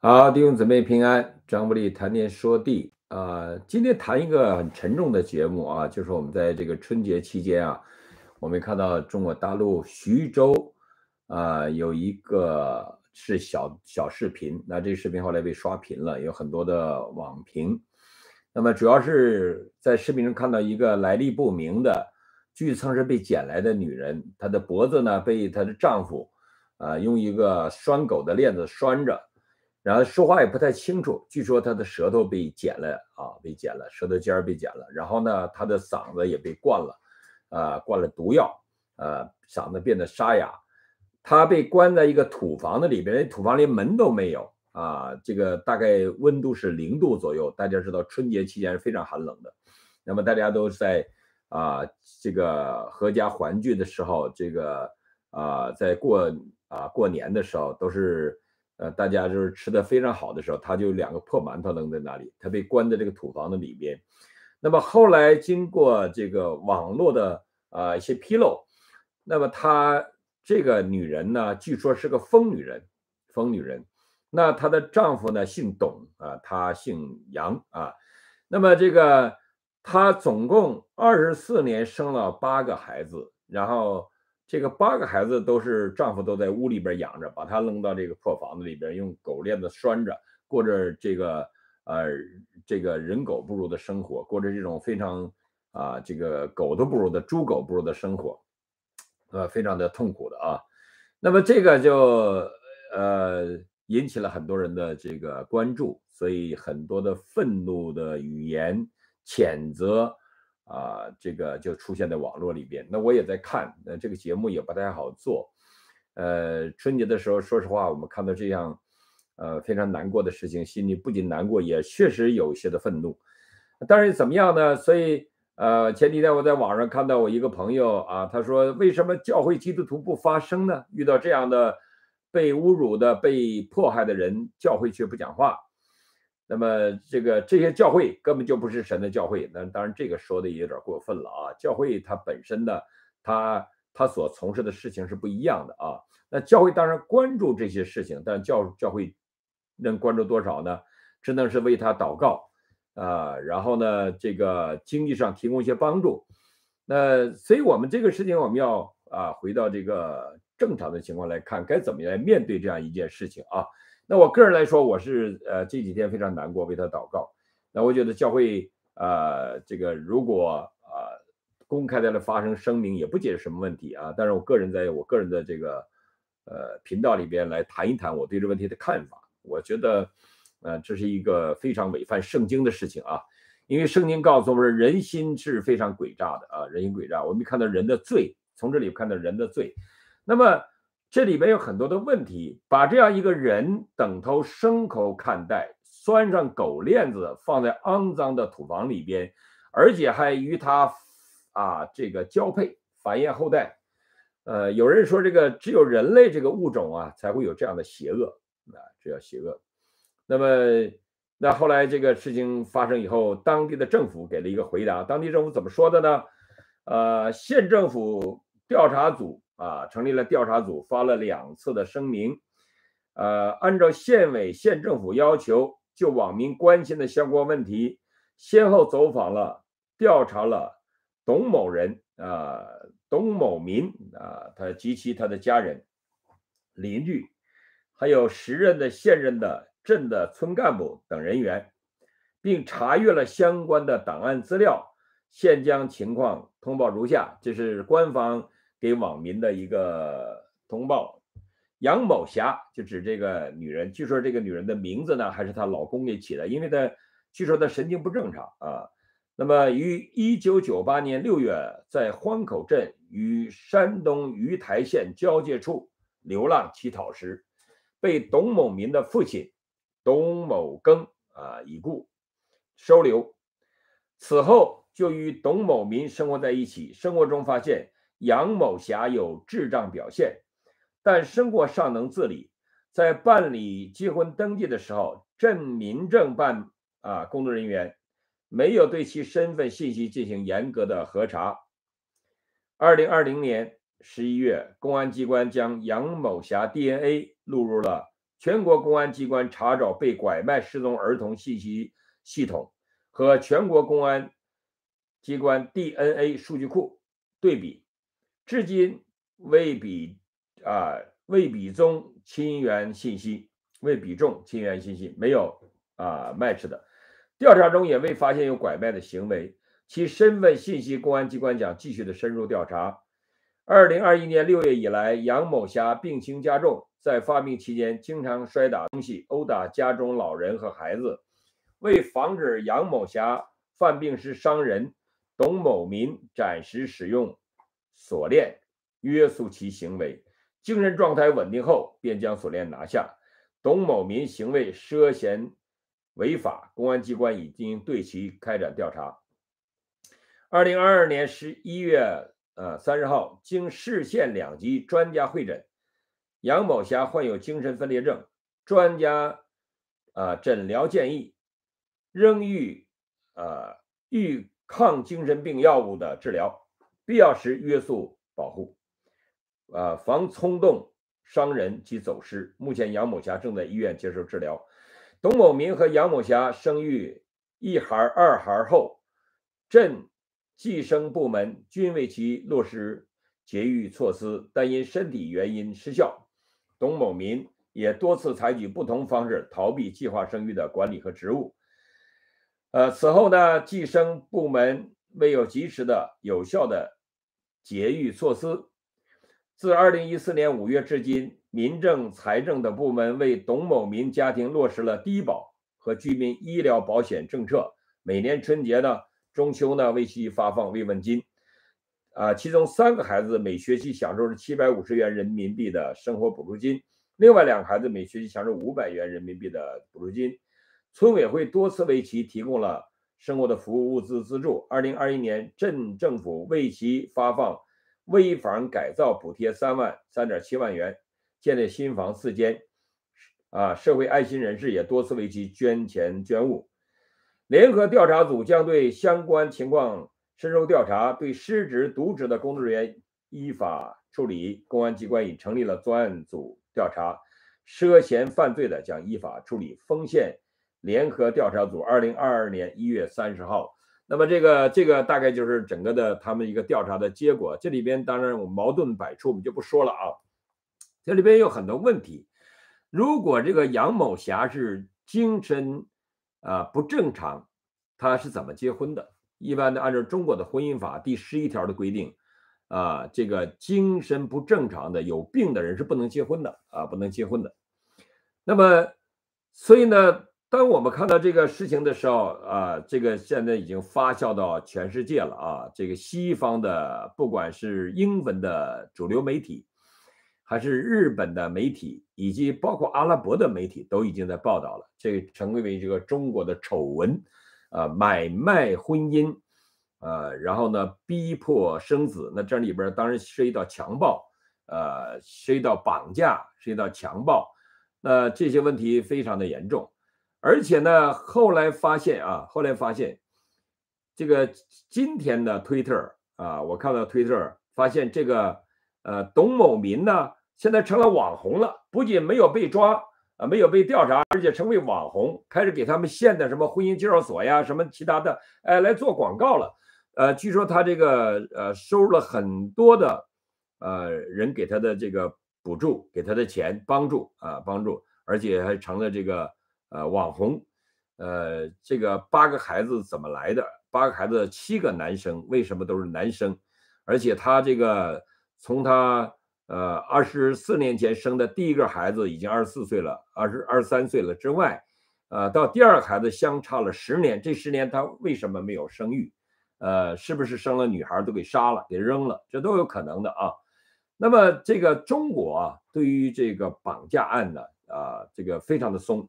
好，弟兄姊妹平安。张伯利谈天说地啊，今天谈一个很沉重的节目啊，就是我们在这个春节期间啊，我们看到中国大陆徐州啊有一个是小小视频，那这个视频后来被刷屏了，有很多的网评。那么主要是在视频中看到一个来历不明的，据称是被捡来的女人，她的脖子呢被她的丈夫啊用一个拴狗的链子拴着。然后说话也不太清楚，据说他的舌头被剪了啊，被剪了，舌头尖被剪了。然后呢，他的嗓子也被灌了，啊，灌了毒药，呃，嗓子变得沙哑。他被关在一个土房子里边，那土房连门都没有啊。这个大概温度是零度左右，大家知道春节期间是非常寒冷的。那么大家都在啊，这个合家欢聚的时候，这个啊，在过啊过年的时候都是。呃，大家就是吃的非常好的时候，她就两个破馒头扔在那里，她被关在这个土房子里边。那么后来经过这个网络的啊一些披露，那么她这个女人呢，据说是个疯女人，疯女人。那她的丈夫呢姓董啊，她姓杨啊。那么这个她总共二十四年生了八个孩子，然后。这个八个孩子都是丈夫都在屋里边养着，把她扔到这个破房子里边，用狗链子拴着，过着这个呃这个人狗不如的生活，过着这种非常啊这个狗都不如的猪狗不如的生活，呃，非常的痛苦的啊。那么这个就呃引起了很多人的这个关注，所以很多的愤怒的语言谴责。啊，这个就出现在网络里边。那我也在看，那这个节目也不太好做。呃，春节的时候，说实话，我们看到这样，呃，非常难过的事情，心里不仅难过，也确实有些的愤怒。但是怎么样呢？所以，呃，前几天我在网上看到我一个朋友啊，他说：“为什么教会基督徒不发声呢？遇到这样的被侮辱的、被迫害的人，教会却不讲话？”那么这个这些教会根本就不是神的教会，那当然这个说的也有点过分了啊。教会它本身呢，它它所从事的事情是不一样的啊。那教会当然关注这些事情，但教教会能关注多少呢？只能是为他祷告啊，然后呢，这个经济上提供一些帮助。那所以我们这个事情，我们要啊回到这个正常的情况来看，该怎么来面对这样一件事情啊？那我个人来说，我是呃这几天非常难过，为他祷告。那我觉得教会呃这个如果啊公开的来发生声明，也不解决什么问题啊。但是我个人在我个人的这个呃频道里边来谈一谈我对这问题的看法。我觉得呃这是一个非常违反圣经的事情啊，因为圣经告诉我们人心是非常诡诈的啊，人心诡诈。我们看到人的罪，从这里看到人的罪。那么。这里边有很多的问题，把这样一个人等同牲口看待，拴上狗链子放在肮脏的土房里边，而且还与他啊这个交配繁衍后代。呃，有人说这个只有人类这个物种啊才会有这样的邪恶啊，这叫邪恶。那么，那后来这个事情发生以后，当地的政府给了一个回答，当地政府怎么说的呢？呃，县政府调查组。啊，成立了调查组，发了两次的声明。呃，按照县委、县政府要求，就网民关心的相关问题，先后走访了、调查了董某人啊、董某民啊，他及其他的家人、邻居，还有时任的、现任的镇的村干部等人员，并查阅了相关的档案资料，现将情况通报如下，这是官方。给网民的一个通报，杨某霞就指这个女人。据说这个女人的名字呢，还是她老公给起的，因为她据说她神经不正常啊。那么，于一九九八年六月，在荒口镇与山东鱼台县交界处流浪乞讨时，被董某民的父亲董某庚啊已故收留。此后，就与董某民生活在一起。生活中发现。杨某霞有智障表现，但生活尚能自理。在办理结婚登记的时候，镇民政办啊工作人员没有对其身份信息进行严格的核查。二零二零年十一月，公安机关将杨某霞 DNA 录入了全国公安机关查找被拐卖失踪儿童信息系统和全国公安机关 DNA 数据库对比。至今未比啊，未比中亲缘信息，未比中亲缘信息没有啊 match 的。调查中也未发现有拐卖的行为，其身份信息公安机关将继续的深入调查。二零二一年六月以来，杨某霞病情加重，在发病期间经常摔打东西，殴打家中老人和孩子。为防止杨某霞犯病时伤人，董某民暂时使用。锁链约束其行为，精神状态稳定后，便将锁链拿下。董某民行为涉嫌违法，公安机关已经对其开展调查。二零二二年十一月呃三十号，经市县两级专家会诊，杨某霞患有精神分裂症，专家啊诊疗建议仍予呃预抗精神病药物的治疗。必要时约束保护，啊，防冲动伤人及走失。目前杨某霞正在医院接受治疗。董某明和杨某霞生育一孩二孩后，镇计生部门均为其落实节育措施，但因身体原因失效。董某明也多次采取不同方式逃避计划生育的管理和职务。呃，此后呢，计生部门未有及时的有效的。节育措施。自二零一四年五月至今，民政、财政等部门为董某民家庭落实了低保和居民医疗保险政策。每年春节呢、中秋呢，为其发放慰问金。啊，其中三个孩子每学期享受是七百五十元人民币的生活补助金，另外两个孩子每学期享受五百元人民币的补助金。村委会多次为其提供了。生活的服务物资资助。二零二一年，镇政府为其发放危房改造补贴三万三点七万元，建立新房四间。啊，社会爱心人士也多次为其捐钱捐物。联合调查组将对相关情况深入调查，对失职渎职的工作人员依法处理。公安机关已成立了专案组调查，涉嫌犯罪的将依法处理。丰县。联合调查组，二零二二年一月三十号。那么，这个这个大概就是整个的他们一个调查的结果。这里边当然我矛盾百出，我们就不说了啊。这里边有很多问题。如果这个杨某霞是精神啊不正常，他是怎么结婚的？一般的按照中国的婚姻法第十一条的规定啊，这个精神不正常的有病的人是不能结婚的啊，不能结婚的。那么，所以呢？当我们看到这个事情的时候，啊，这个现在已经发酵到全世界了啊！这个西方的，不管是英文的主流媒体，还是日本的媒体，以及包括阿拉伯的媒体，都已经在报道了。这个成为这个中国的丑闻，啊，买卖婚姻，啊，然后呢，逼迫生子，那这里边当然涉及到强暴，呃，涉及到绑架，涉及到强暴，那这些问题非常的严重。而且呢，后来发现啊，后来发现，这个今天的推特啊，我看到推特，发现这个呃，董某民呢，现在成了网红了。不仅没有被抓啊，没有被调查，而且成为网红，开始给他们县的什么婚姻介绍所呀，什么其他的，哎，来做广告了。呃，据说他这个呃，收入了很多的呃人给他的这个补助，给他的钱帮助啊，帮助，而且还成了这个。呃，网红，呃，这个八个孩子怎么来的？八个孩子，七个男生，为什么都是男生？而且他这个从他呃二十四年前生的第一个孩子已经二十四岁了，二十二十三岁了之外，呃，到第二个孩子相差了十年，这十年他为什么没有生育？呃，是不是生了女孩都给杀了，给扔了？这都有可能的啊。那么这个中国啊，对于这个绑架案呢，啊，这个非常的松。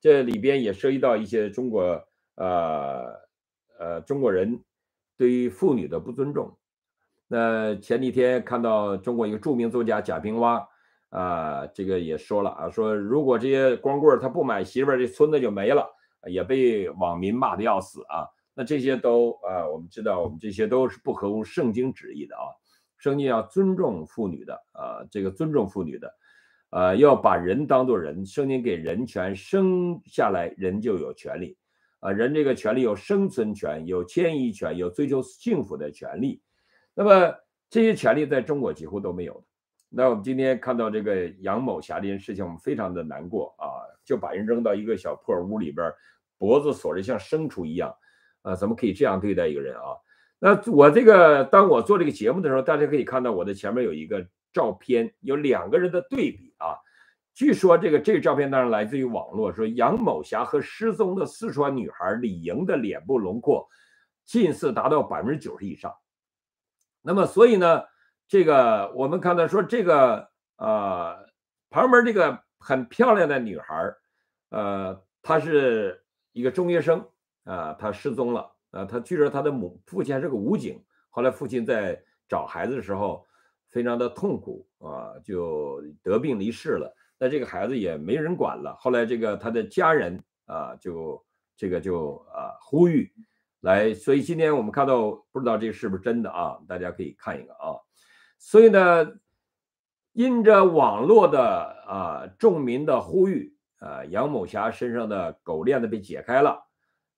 这里边也涉及到一些中国，呃，呃，中国人对于妇女的不尊重。那前几天看到中国一个著名作家贾平凹，啊，这个也说了啊，说如果这些光棍他不买媳妇儿，这村子就没了，也被网民骂的要死啊。那这些都啊，我们知道，我们这些都是不合乎圣经旨意的啊。圣经要尊重妇女的啊，这个尊重妇女的。呃，要把人当作人，圣经给人权，生下来人就有权利。啊，人这个权利有生存权，有迁移权，有追求幸福的权利。那么这些权利在中国几乎都没有。那我们今天看到这个杨某霞这件事情，我们非常的难过啊，就把人扔到一个小破屋里边，脖子锁着像牲畜一样。啊，怎么可以这样对待一个人啊？那我这个当我做这个节目的时候，大家可以看到我的前面有一个照片，有两个人的对比。据说这个这个照片当然来自于网络，说杨某霞和失踪的四川女孩李莹的脸部轮廓近似达到百分之九十以上。那么，所以呢，这个我们看到说这个呃旁边这个很漂亮的女孩，呃，她是一个中学生啊，她失踪了啊。她据说她的母父亲还是个武警，后来父亲在找孩子的时候非常的痛苦啊，就得病离世了。那这个孩子也没人管了。后来这个他的家人啊，就这个就啊呼吁来，所以今天我们看到，不知道这是不是真的啊？大家可以看一看啊。所以呢，因着网络的啊众民的呼吁，啊杨某霞身上的狗链子被解开了，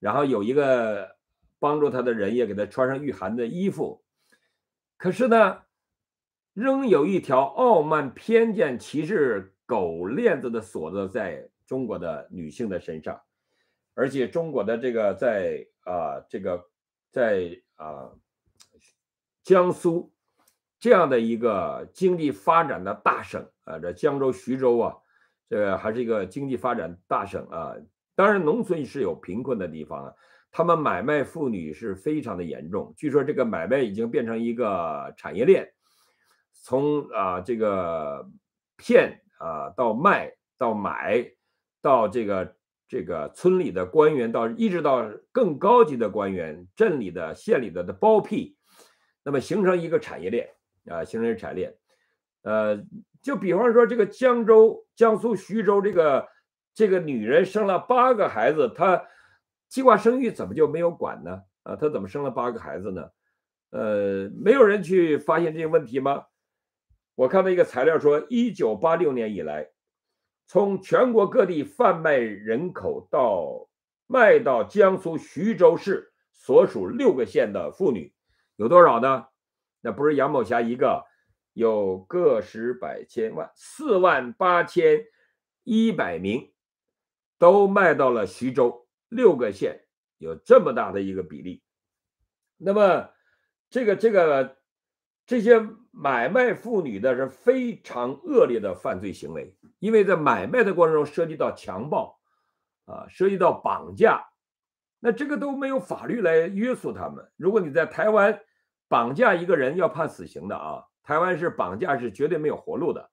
然后有一个帮助他的人也给他穿上御寒的衣服。可是呢，仍有一条傲慢、偏见、歧视。狗链子的锁子在中国的女性的身上，而且中国的这个在啊这个在啊江苏这样的一个经济发展的大省啊，这江州徐州啊，这还是一个经济发展大省啊。当然，农村是有贫困的地方，啊，他们买卖妇女是非常的严重。据说这个买卖已经变成一个产业链，从啊这个骗。啊，到卖到买，到这个这个村里的官员，到一直到更高级的官员，镇里的、县里的的包庇，那么形成一个产业链啊，形成产业链。呃，就比方说这个江州，江苏徐州这个这个女人生了八个孩子，她计划生育怎么就没有管呢？啊，她怎么生了八个孩子呢？呃，没有人去发现这些问题吗？我看到一个材料说，一九八六年以来，从全国各地贩卖人口到卖到江苏徐州市所属六个县的妇女有多少呢？那不是杨某霞一个，有个十百千万，四万八千一百名都卖到了徐州六个县，有这么大的一个比例。那么，这个这个。这些买卖妇女的是非常恶劣的犯罪行为，因为在买卖的过程中涉及到强暴，啊，涉及到绑架，那这个都没有法律来约束他们。如果你在台湾绑架一个人要判死刑的啊，台湾是绑架是绝对没有活路的，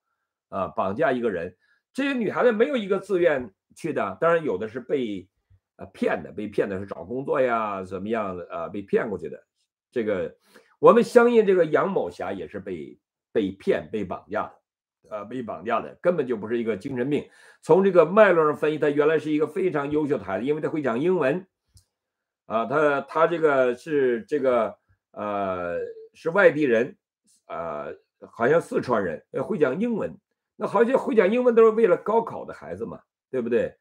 啊，绑架一个人，这些女孩子没有一个自愿去的，当然有的是被呃骗的，被骗的是找工作呀，怎么样的啊，被骗过去的这个。我们相信这个杨某霞也是被被骗、被绑架的，呃，被绑架的根本就不是一个精神病。从这个脉络上分析，他原来是一个非常优秀的孩子，因为他会讲英文，啊，他他这个是这个呃是外地人，啊，好像四川人，会讲英文。那好像会讲英文都是为了高考的孩子嘛，对不对？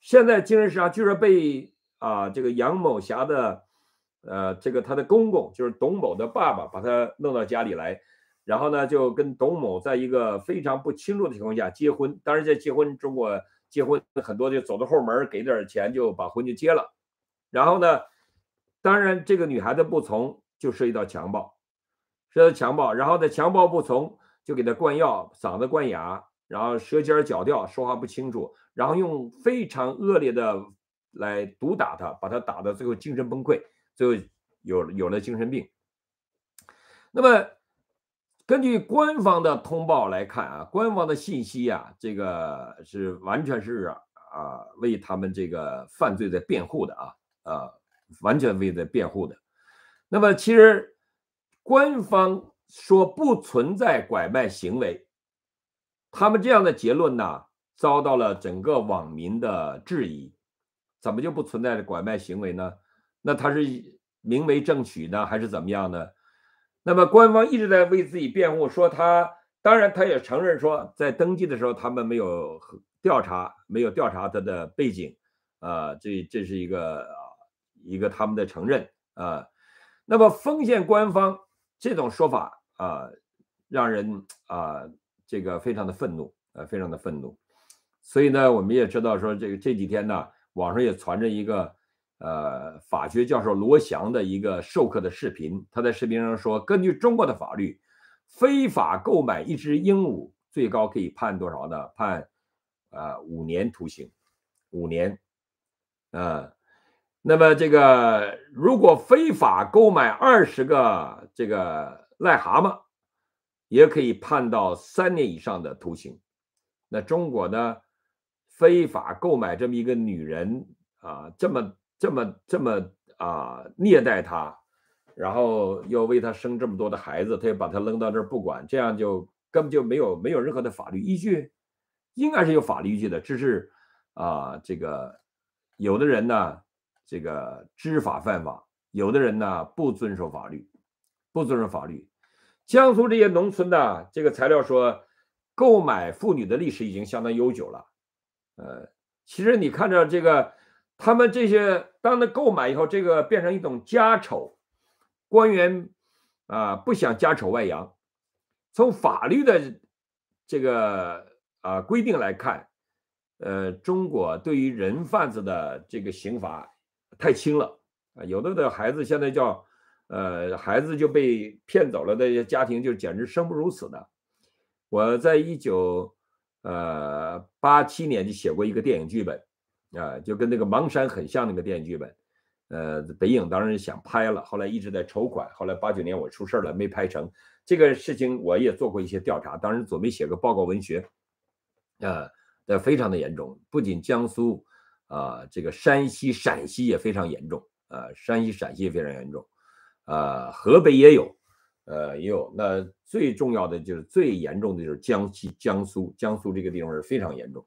现在精神上就是被啊这个杨某霞的。呃，这个他的公公就是董某的爸爸，把他弄到家里来，然后呢，就跟董某在一个非常不清楚的情况下结婚。当然，在结婚中国结婚很多就走到后门，给点钱就把婚就结了。然后呢，当然这个女孩子不从，就涉及到强暴，涉及到强暴。然后呢，强暴不从，就给她灌药，嗓子灌哑，然后舌尖儿绞掉，说话不清楚，然后用非常恶劣的来毒打她，把她打到最后精神崩溃。就有有了精神病。那么，根据官方的通报来看啊，官方的信息啊，这个是完全是啊为他们这个犯罪的辩护的啊啊，完全为的辩护的。那么，其实官方说不存在拐卖行为，他们这样的结论呢，遭到了整个网民的质疑：怎么就不存在着拐卖行为呢？那他是明媒正娶呢，还是怎么样呢？那么官方一直在为自己辩护，说他当然他也承认说，在登记的时候他们没有调查，没有调查他的背景，啊，这这是一个一个他们的承认啊。那么丰县官方这种说法啊，让人啊这个非常的愤怒，啊，非常的愤怒。所以呢，我们也知道说这个这几天呢，网上也传着一个。呃，法学教授罗翔的一个授课的视频，他在视频上说，根据中国的法律，非法购买一只鹦鹉，最高可以判多少呢？判啊五年徒刑，五年啊。那么这个如果非法购买二十个这个癞蛤蟆，也可以判到三年以上的徒刑。那中国呢，非法购买这么一个女人啊，这么。这么这么啊虐待他，然后又为他生这么多的孩子，他又把他扔到这儿不管，这样就根本就没有没有任何的法律依据，应该是有法律依据的。只是啊，这个有的人呢，这个知法犯法；有的人呢不遵守法律，不遵守法律。江苏这些农村呢，这个材料说，购买妇女的历史已经相当悠久了。呃，其实你看着这个。他们这些，当他购买以后，这个变成一种家丑。官员啊，不想家丑外扬。从法律的这个啊规定来看，呃，中国对于人贩子的这个刑罚太轻了啊。有的的孩子现在叫，呃，孩子就被骗走了，那些家庭就简直生不如死的。我在一九呃八七年就写过一个电影剧本。啊，就跟那个《盲山》很像那个电影剧本，呃，北影当时想拍了，后来一直在筹款，后来八九年我出事了，没拍成。这个事情我也做过一些调查，当时准备写个报告文学，啊，那非常的严重，不仅江苏，啊，这个山西、陕西也非常严重，啊，山西、陕西也非常严重，啊，河北也有，呃，也有。那最重要的就是最严重的就是江西、江苏，江苏这个地方是非常严重。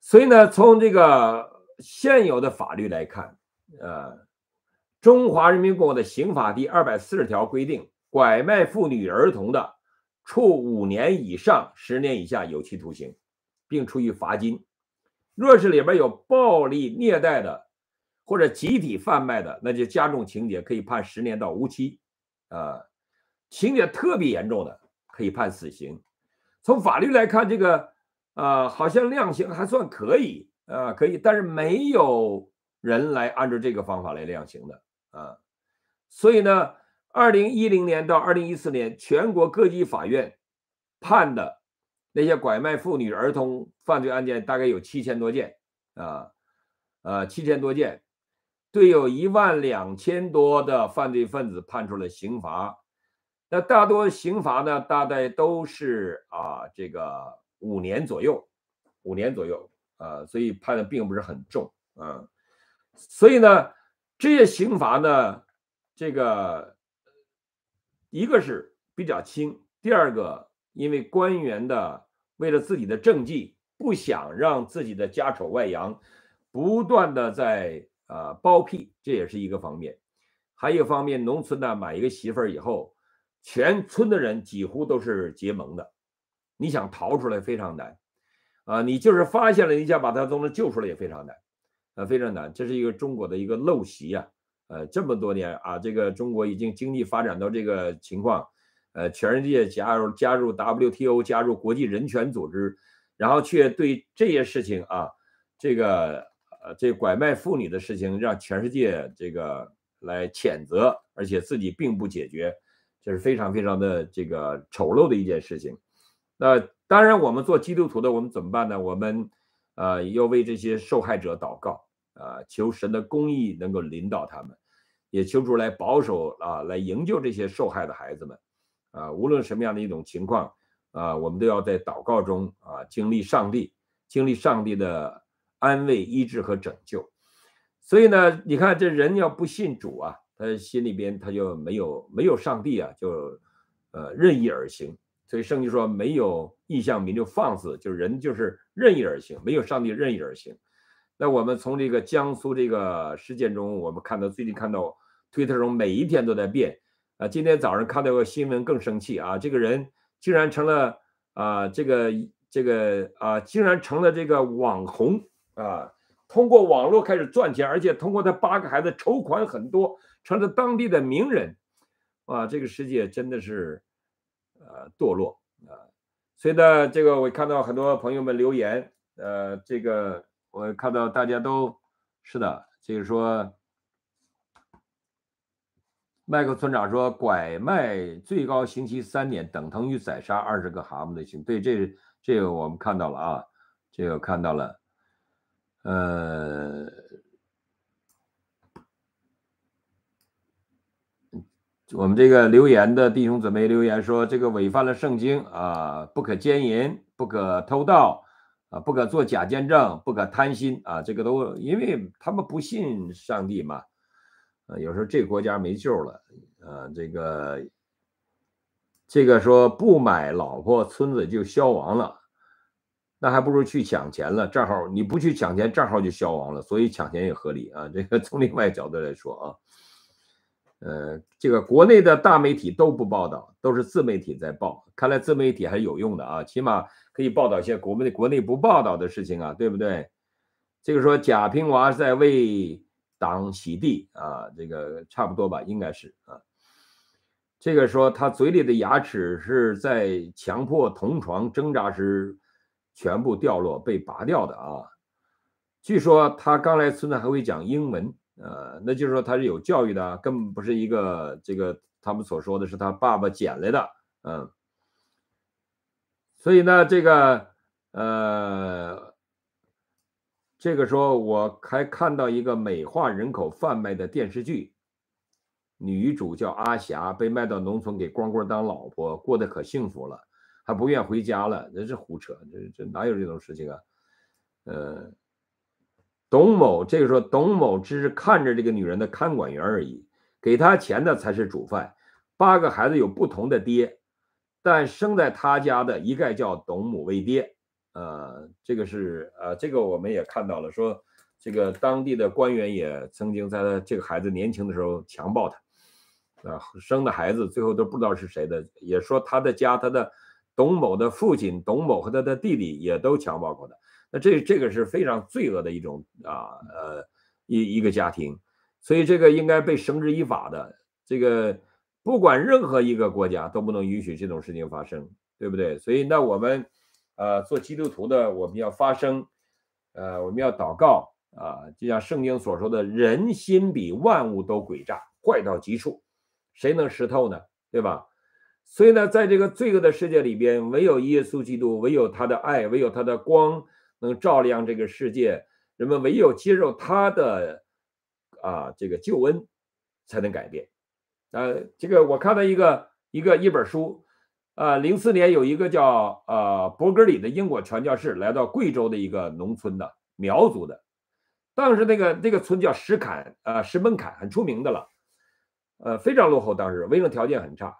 所以呢，从这个现有的法律来看，呃，《中华人民共和国的刑法》第二百四十条规定，拐卖妇女、儿童的，处五年以上十年以下有期徒刑，并处以罚金。若是里边有暴力虐待的，或者集体贩卖的，那就加重情节，可以判十年到无期。呃，情节特别严重的，可以判死刑。从法律来看，这个。啊，好像量刑还算可以，呃，可以，但是没有人来按照这个方法来量刑的啊。所以呢，二零一零年到二零一四年，全国各级法院判的那些拐卖妇女儿童犯罪案件，大概有七千多件啊，呃，七千多件，对，有一万两千多的犯罪分子判处了刑罚。那大多刑罚呢，大概都是啊，这个。五年左右，五年左右啊，所以判的并不是很重啊。所以呢，这些刑罚呢，这个一个是比较轻，第二个因为官员的为了自己的政绩，不想让自己的家丑外扬，不断的在啊包庇，这也是一个方面。还有方面，农村呢，买一个媳妇儿以后，全村的人几乎都是结盟的。你想逃出来非常难，啊，你就是发现了，你想把他从能救出来也非常难，啊，非常难。这是一个中国的一个陋习啊，呃，这么多年啊，这个中国已经经济发展到这个情况，呃，全世界加入加入 WTO，加入国际人权组织，然后却对这些事情啊，这个呃这拐卖妇女的事情让全世界这个来谴责，而且自己并不解决，这是非常非常的这个丑陋的一件事情。那当然，我们做基督徒的，我们怎么办呢？我们，呃，要为这些受害者祷告，呃，求神的公义能够领导他们，也求主来保守啊，来营救这些受害的孩子们，啊，无论什么样的一种情况，啊，我们都要在祷告中啊，经历上帝，经历上帝的安慰、医治和拯救。所以呢，你看这人要不信主啊，他心里边他就没有没有上帝啊，就呃任意而行。所以圣经说，没有意向民就放肆，就是人就是任意而行，没有上帝任意而行。那我们从这个江苏这个事件中，我们看到最近看到推特中每一天都在变啊。今天早上看到个新闻更生气啊，这个人竟然成了啊，这个这个啊，竟然成了这个网红啊，通过网络开始赚钱，而且通过他八个孩子筹款很多，成了当地的名人啊。这个世界真的是。呃，堕落，呃，所以呢，这个我看到很多朋友们留言，呃，这个我看到大家都，是的，就是说，麦克村长说拐卖最高刑期三年，等同于宰杀二十个蛤蟆的刑，对，这这个我们看到了啊，这个看到了，呃。我们这个留言的弟兄姊妹留言说，这个违反了圣经啊，不可奸淫，不可偷盗，啊，不可做假见证，不可贪心啊，这个都因为他们不信上帝嘛，啊，有时候这国家没救了，啊，这个，这个说不买老婆，村子就消亡了，那还不如去抢钱了，正好你不去抢钱，正好就消亡了，所以抢钱也合理啊，这个从另外角度来说啊。呃，这个国内的大媒体都不报道，都是自媒体在报。看来自媒体还是有用的啊，起码可以报道一些国内国内不报道的事情啊，对不对？这个说贾平娃在为党洗地啊，这个差不多吧，应该是啊。这个说他嘴里的牙齿是在强迫同床挣扎时全部掉落被拔掉的啊。据说他刚来村子还会讲英文。呃，那就是说他是有教育的，根本不是一个这个他们所说的，是他爸爸捡来的，嗯。所以呢，这个呃，这个时候我还看到一个美化人口贩卖的电视剧，女主叫阿霞，被卖到农村给光棍当老婆，过得可幸福了，还不愿回家了，那是胡扯，这这哪有这种事情啊？呃，董某，这个时候，董某只是看着这个女人的看管员而已，给他钱的才是主犯。八个孩子有不同的爹，但生在他家的一概叫董母为爹。呃，这个是呃，这个我们也看到了，说这个当地的官员也曾经在他这个孩子年轻的时候强暴他。啊，生的孩子最后都不知道是谁的，也说他的家，他的董某的父亲董某和他的弟弟也都强暴过他。那这这个是非常罪恶的一种啊，呃，一一个家庭，所以这个应该被绳之以法的。这个不管任何一个国家都不能允许这种事情发生，对不对？所以那我们，呃，做基督徒的，我们要发声，呃，我们要祷告啊。就像圣经所说的，人心比万物都诡诈，坏到极处，谁能识透呢？对吧？所以呢，在这个罪恶的世界里边，唯有耶稣基督，唯有他的爱，唯有他的光。能照亮这个世界，人们唯有接受他的啊这个救恩，才能改变。呃，这个我看到一个一个一本书，呃，零四年有一个叫呃伯格里的英国传教士来到贵州的一个农村的苗族的，当时那个那个村叫石坎啊石门坎，很出名的了，呃，非常落后，当时卫生条件很差，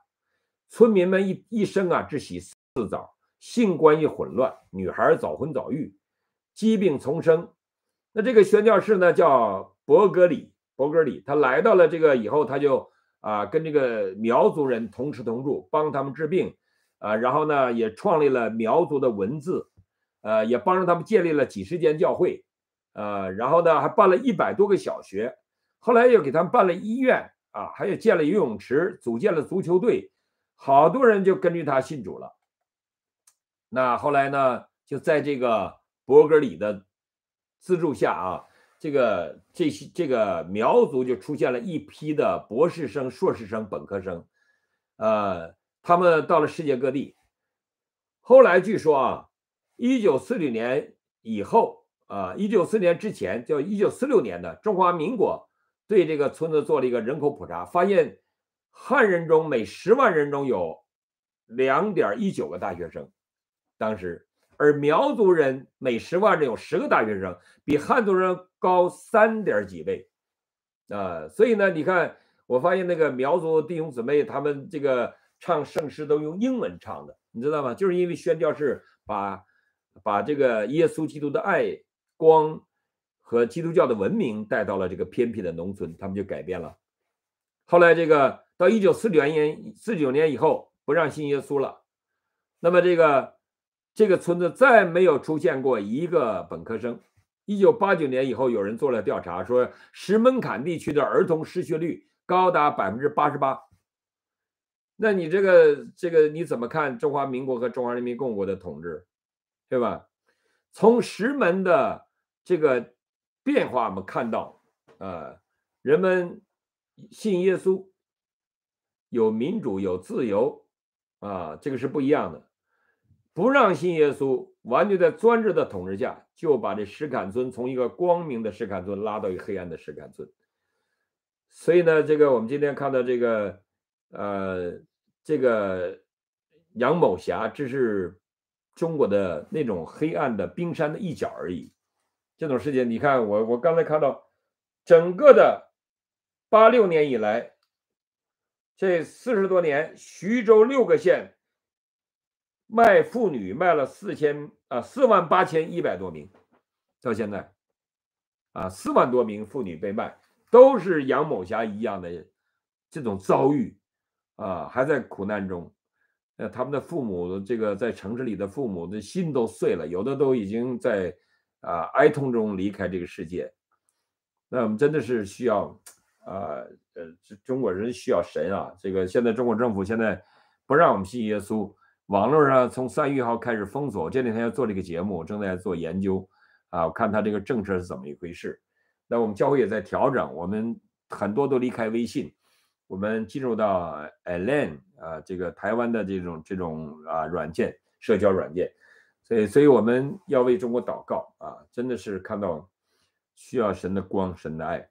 村民们一一生啊只洗四澡，性关系混乱，女孩早婚早育。疾病丛生，那这个宣教士呢叫伯格里，伯格里，他来到了这个以后，他就啊跟这个苗族人同吃同住，帮他们治病，啊，然后呢也创立了苗族的文字，呃，也帮助他们建立了几十间教会，呃，然后呢还办了一百多个小学，后来又给他们办了医院啊，还有建了游泳池，组建了足球队，好多人就根据他信主了。那后来呢就在这个。伯格里的资助下啊，这个这些这个苗族就出现了一批的博士生、硕士生、本科生，呃，他们到了世界各地。后来据说啊，一九四六年以后啊，一九四年之前叫一九四六年的中华民国对这个村子做了一个人口普查，发现汉人中每十万人中有两点一九个大学生，当时。而苗族人每十万人有十个大学生，比汉族人高三点几倍，啊，所以呢，你看，我发现那个苗族弟兄姊妹，他们这个唱圣诗都用英文唱的，你知道吗？就是因为宣教士把把这个耶稣基督的爱光和基督教的文明带到了这个偏僻的农村，他们就改变了。后来这个到一九四九年，四九年以后不让信耶稣了，那么这个。这个村子再没有出现过一个本科生。一九八九年以后，有人做了调查，说石门坎地区的儿童失学率高达百分之八十八。那你这个这个你怎么看中华民国和中华人民共和国的统治，对吧？从石门的这个变化，我们看到，呃，人们信耶稣，有民主，有自由，啊，这个是不一样的。不让信耶稣，完全在专制的统治下，就把这石坎村从一个光明的石坎村拉到一个黑暗的石坎村。所以呢，这个我们今天看到这个，呃，这个杨某霞，这是中国的那种黑暗的冰山的一角而已。这种事情，你看我我刚才看到，整个的八六年以来，这四十多年，徐州六个县。卖妇女卖了四千啊四万八千一百多名，到现在，啊四万多名妇女被卖，都是杨某霞一样的这种遭遇，啊还在苦难中，呃他们的父母这个在城市里的父母的心都碎了，有的都已经在啊哀痛中离开这个世界，那我们真的是需要啊呃中国人需要神啊，这个现在中国政府现在不让我们信耶稣。网络上从三月一号开始封锁，这两天要做这个节目，正在做研究，啊，我看他这个政策是怎么一回事。那我们教会也在调整，我们很多都离开微信，我们进入到 a l a n 啊，这个台湾的这种这种啊软件，社交软件。所以，所以我们要为中国祷告啊，真的是看到需要神的光，神的爱。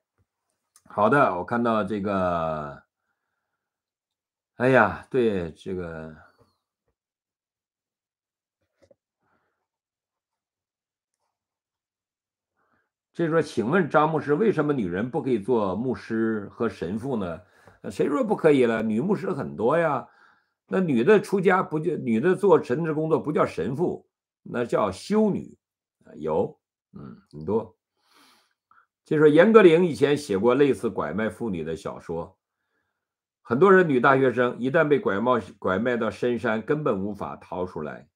好的，我看到这个，哎呀，对这个。所以说，请问张牧师，为什么女人不可以做牧师和神父呢？谁说不可以了？女牧师很多呀。那女的出家不叫女的做神职工作不叫神父，那叫修女。有，嗯，很多。就说严歌苓以前写过类似拐卖妇女的小说，很多人女大学生一旦被拐卖，拐卖到深山，根本无法逃出来。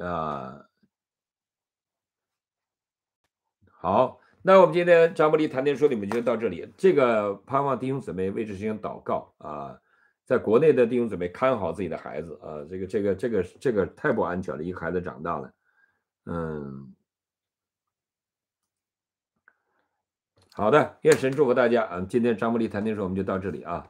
啊。好，那我们今天张伯礼谈天说地，我们就到这里。这个盼望弟兄姊妹为这进事情祷告啊，在国内的弟兄姊妹看好自己的孩子啊，这个这个这个这个太不安全了，一个孩子长大了，嗯，好的，愿神祝福大家啊。今天张伯礼谈天说我们就到这里啊。